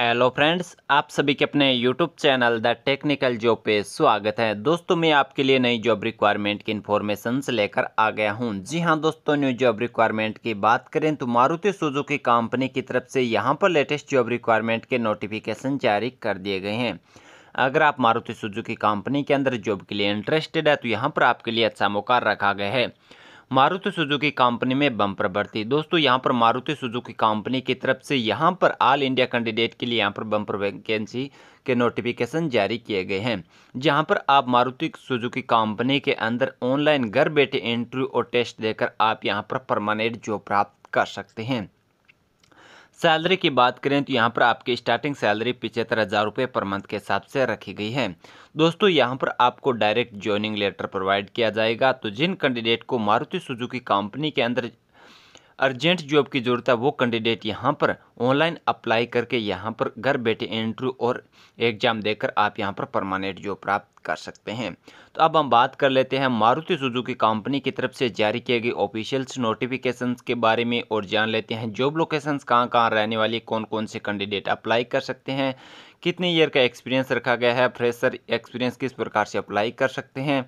hello friends आप सभी के अपने YouTube channel the technical job पे स्वागत है दोस्तों मैं आपके लिए नई जॉब रिक्वायरमेंट की इन्फॉर्मेशन लेकर आ गया हूं जी हां दोस्तों न्यू जॉब रिक्वायरमेंट की बात करें तो मारुति सुजुकी कंपनी की तरफ से यहां पर लेटेस्ट जॉब रिक्वायरमेंट के नोटिफिकेशन जारी कर दिए गए हैं अगर आप मारुति सुजुकी कंपनी के अंदर जॉब के लिए इंटरेस्टेड है तो यहाँ पर आपके लिए अच्छा मौका रखा गया है मारुति सुजुकी कंपनी में बम्पर भर्ती दोस्तों यहाँ पर मारुति सुजुकी कंपनी की तरफ से यहाँ पर ऑल इंडिया कैंडिडेट के लिए यहाँ पर बम्पर वैकेंसी के नोटिफिकेशन जारी किए गए हैं जहां पर आप मारुति सुजुकी कंपनी के अंदर ऑनलाइन घर बैठे इंटरव्यू और टेस्ट देकर आप यहां पर परमानेंट जॉब प्राप्त कर सकते हैं सैलरी की बात करें तो यहाँ पर आपकी स्टार्टिंग सैलरी पिचहत्तर हज़ार रुपये पर मंथ के हिसाब से रखी गई है दोस्तों यहाँ पर आपको डायरेक्ट ज्वाइनिंग लेटर प्रोवाइड किया जाएगा तो जिन कैंडिडेट को मारुति सुजुकी कंपनी के अंदर अर्जेंट जॉब की ज़रूरत है वो कैंडिडेट यहाँ पर ऑनलाइन अप्लाई करके यहाँ पर घर बैठे इंटरव्यू और एग्ज़ाम देकर आप यहाँ पर परमानेंट जॉब प्राप्त कर सकते हैं तो अब हम बात कर लेते हैं मारुति सुजुकी कंपनी की तरफ से जारी किए गए ऑफिशियल्स नोटिफिकेशंस के बारे में और जान लेते हैं जॉब लोकेशंस कहाँ कहाँ रहने वाली कौन कौन से कैंडिडेट अप्लाई कर सकते हैं कितने ईयर का एक्सपीरियंस रखा गया है फ्रेशर एक्सपीरियंस किस प्रकार से अप्लाई कर सकते हैं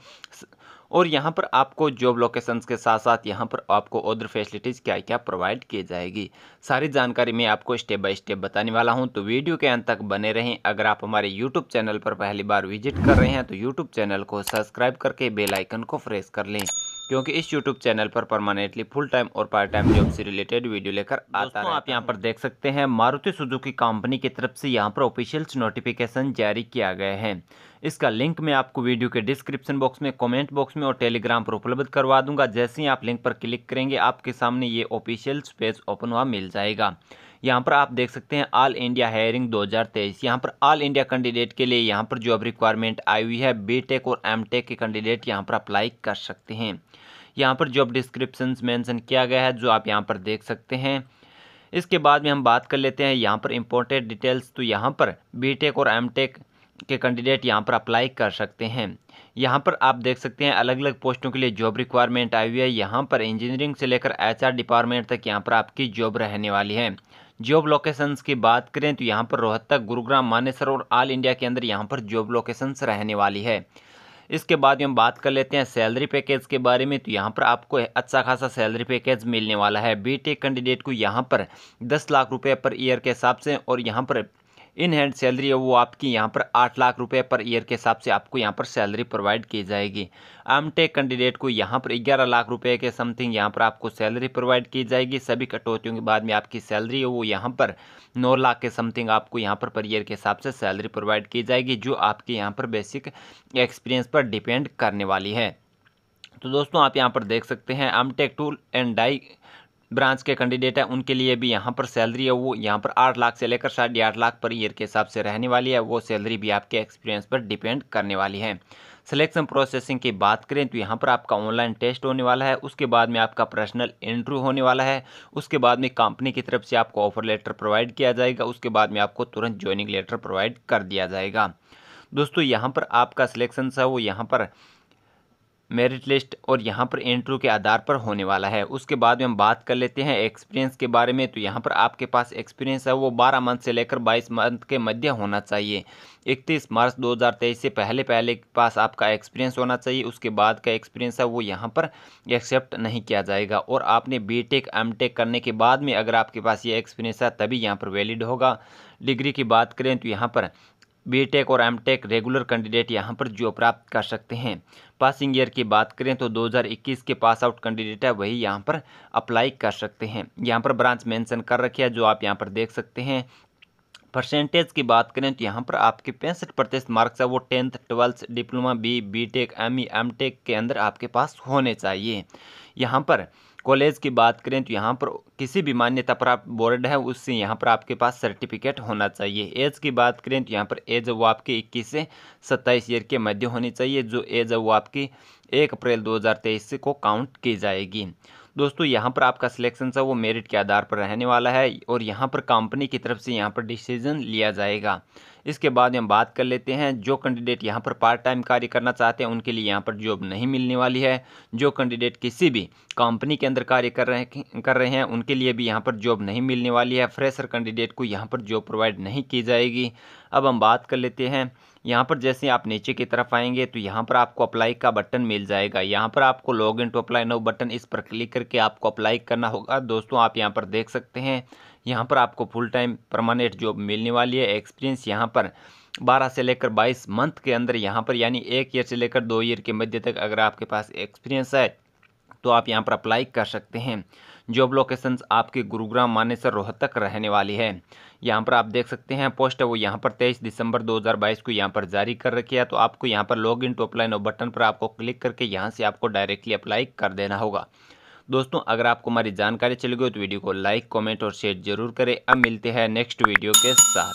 और यहाँ पर आपको जॉब लोकेशंस के साथ साथ यहाँ पर आपको अदर फैसिलिटीज़ क्या क्या प्रोवाइड की जाएगी सारी जानकारी मैं आपको स्टेप बाय स्टेप बताने वाला हूँ तो वीडियो के अंत तक बने रहें अगर आप हमारे यूट्यूब चैनल पर पहली बार विजिट कर रहे हैं तो यूट्यूब चैनल को सब्सक्राइब करके बेलाइकन को प्रेस कर लें क्योंकि इस YouTube चैनल पर परमानेंटली फुल टाइम और पार्ट टाइम जॉब से रिलेटेड वीडियो लेकर आता है आप यहाँ पर देख सकते हैं मारुति सुजुकी कंपनी की तरफ से यहाँ पर ऑफिशियल्स नोटिफिकेशन जारी किया गया है इसका लिंक मैं आपको वीडियो के डिस्क्रिप्शन बॉक्स में कमेंट बॉक्स में और टेलीग्राम पर उपलब्ध करवा दूंगा जैसे ही आप लिंक पर क्लिक करेंगे आपके सामने ये ऑफिशियल्स पेज ओपन हुआ मिल जाएगा यहाँ पर आप देख सकते हैं ऑल इंडिया हायरिंग 2023 यहाँ पर ऑल इंडिया कैंडिडेट के लिए यहाँ पर जो अब रिक्वायरमेंट आई हुई है बीटेक और एमटेक के कैंडिडेट यहाँ पर अप्लाई कर सकते हैं यहाँ पर जॉब डिस्क्रिप्शन मैंसन किया गया है जो आप यहाँ पर देख सकते हैं इसके बाद में हम बात कर लेते हैं यहाँ पर इम्पोर्टेंट डिटेल्स तो यहाँ पर बी और एम के कैंडिडेट यहाँ पर अप्लाई कर सकते हैं यहाँ पर आप देख सकते हैं अलग अलग पोस्टों के लिए जॉब रिक्वायरमेंट आई हुई है यहाँ पर इंजीनियरिंग से लेकर एचआर डिपार्टमेंट तक यहाँ पर आपकी जॉब रहने वाली है जॉब लोकेशंस की बात करें तो यहाँ पर रोहतक गुरुग्राम मानेसर और ऑल इंडिया के अंदर यहाँ पर जॉब लोकेशंस रहने वाली है इसके बाद हम बात कर लेते हैं सैलरी पैकेज के बारे में तो यहाँ पर आपको अच्छा खासा सैलरी पैकेज मिलने वाला है बीटेक कैंडिडेट e को यहाँ पर दस लाख रुपए पर ईयर के हिसाब से और यहाँ पर इन हैंड सैलरी है वो आपकी यहाँ पर आठ लाख रुपए पर ईयर के हिसाब से आपको यहाँ पर सैलरी प्रोवाइड की जाएगी आमटेक कैंडिडेट को यहाँ पर ग्यारह लाख रुपए के समथिंग यहाँ पर आपको सैलरी प्रोवाइड की जाएगी सभी कटौतियों के बाद में आपकी सैलरी है वो यहाँ पर नौ लाख के समथिंग आपको यहाँ पर पर ईयर के हिसाब से सैलरी प्रोवाइड की जाएगी जो आपके यहाँ पर बेसिक एक्सपीरियंस पर डिपेंड करने वाली है तो दोस्तों आप यहाँ पर देख सकते हैं आमटेक टूल एंड डाई ब्रांच के कैंडिडेट हैं उनके लिए भी यहाँ पर सैलरी है वो यहाँ पर आठ लाख से लेकर साढ़े आठ लाख पर ईयर के हिसाब से रहने वाली है वो सैलरी भी आपके एक्सपीरियंस पर डिपेंड करने वाली है सिलेक्शन प्रोसेसिंग की बात करें तो यहाँ पर आपका ऑनलाइन टेस्ट होने वाला है उसके बाद में आपका पर्सनल इंटरव्यू होने वाला है उसके बाद में कंपनी की तरफ से आपको ऑफर लेटर प्रोवाइड किया जाएगा उसके बाद में आपको तुरंत ज्वाइनिंग लेटर प्रोवाइड कर दिया जाएगा दोस्तों यहाँ पर आपका सिलेक्शन है वो यहाँ पर मेरिट लिस्ट और यहाँ पर इंटरव्यू के आधार पर होने वाला है उसके बाद में हम बात कर लेते हैं एक्सपीरियंस के बारे में तो यहाँ पर आपके पास एक्सपीरियंस है वो 12 मंथ से लेकर 22 मंथ के मध्य होना चाहिए 31 मार्च 2023 से पहले पहले के पास आपका एक्सपीरियंस होना चाहिए उसके बाद का एक्सपीरियंस है वो यहाँ पर एक्सेप्ट नहीं किया जाएगा और आपने बी टेक करने के बाद में अगर आपके पास ये एक्सपीरियंस है तभी यहाँ पर वैलिड होगा डिग्री की बात करें तो यहाँ पर बीटेक और एमटेक रेगुलर कैंडिडेट यहां पर जो प्राप्त कर सकते हैं पासिंग ईयर की बात करें तो 2021 के पास आउट कैंडिडेट है वही यहां पर अप्लाई कर सकते हैं यहां पर ब्रांच मेंशन कर रखी है जो आप यहां पर देख सकते हैं परसेंटेज की बात करें तो यहाँ पर आपके पैंसठ प्रतिशत मार्क्स है वो tenth twelfth diploma B B tech M के अंदर आपके पास होने चाहिए यहाँ पर कॉलेज की बात करें तो यहाँ पर किसी भी मान्यता प्राप्त बोर्ड है उससे यहाँ पर आपके पास सर्टिफिकेट होना चाहिए एज की बात करें तो यहाँ पर एज वो आपके 21 से 27 ईयर के मध्य होनी चाहिए जो एज वो आपकी 1 अप्रैल 2023 को काउंट की जाएगी दोस्तों यहाँ पर आपका सिलेक्शन सा वो मेरिट के आधार पर रहने वाला है और यहाँ पर कंपनी की तरफ से यहाँ पर डिसीजन लिया जाएगा इसके बाद हम बात कर लेते हैं जो कैंडिडेट यहाँ पर पार्ट टाइम कार्य करना चाहते हैं उनके लिए यहाँ पर जॉब नहीं मिलने वाली है जो कैंडिडेट किसी भी कंपनी के अंदर कार्य कर रहे कर रहे हैं उनके लिए भी यहाँ पर जॉब नहीं मिलने वाली है फ्रेशर कैंडिडेट को यहाँ पर जॉब प्रोवाइड नहीं की जाएगी अब हम बात कर लेते हैं यहाँ पर जैसे आप नीचे की तरफ आएंगे तो यहाँ पर आपको अप्लाई का बटन मिल जाएगा यहाँ पर आपको log in to apply now button इस पर क्लिक करके आपको अप्लाई करना होगा दोस्तों आप यहाँ पर देख सकते हैं यहाँ पर आपको फुल टाइम परमानेंट जॉब मिलने वाली है एक्सपीरियंस यहाँ पर 12 से लेकर 22 मंथ के अंदर यहाँ पर यानी एक ईयर से लेकर दो ईयर के मध्य तक अगर आपके पास एक्सपीरियंस है तो आप यहाँ पर अप्लाई कर सकते हैं जॉब लोकेशन आपके गुरुग्राम मानेसर रोहतक रहने वाली है यहाँ पर आप देख सकते हैं पोस्ट है वो यहाँ पर तेईस दिसंबर 2022 को यहाँ पर जारी कर रखी है तो आपको यहाँ पर log in to apply now button पर आपको क्लिक करके यहाँ से आपको डायरेक्टली अप्लाई कर देना होगा दोस्तों अगर आपको हमारी जानकारी चली गई तो वीडियो को लाइक कॉमेंट और शेयर जरूर करें अब मिलते हैं नेक्स्ट वीडियो के साथ